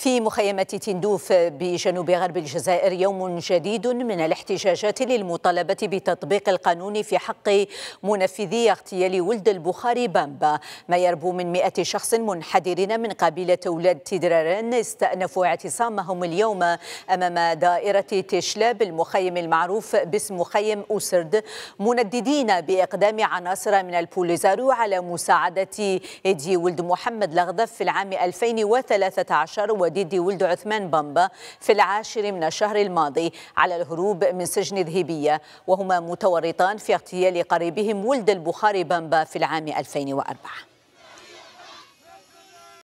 في مخيمة تندوف بجنوب غرب الجزائر يوم جديد من الاحتجاجات للمطالبة بتطبيق القانون في حق منفذي اغتيال ولد البخاري بامبا ما يربو من مئة شخص منحدرين من قبيلة أولاد تدراران استأنفوا اعتصامهم اليوم أمام دائرة تشلاب المخيم المعروف باسم مخيم أسرد منددين بإقدام عناصر من البوليزارو على مساعدة إيدي ولد محمد لغضف في العام 2013 وديدي ولد عثمان بامبا في العاشر من الشهر الماضي على الهروب من سجن ذهبية وهما متورطان في اغتيال قريبهم ولد البخاري بامبا في العام 2004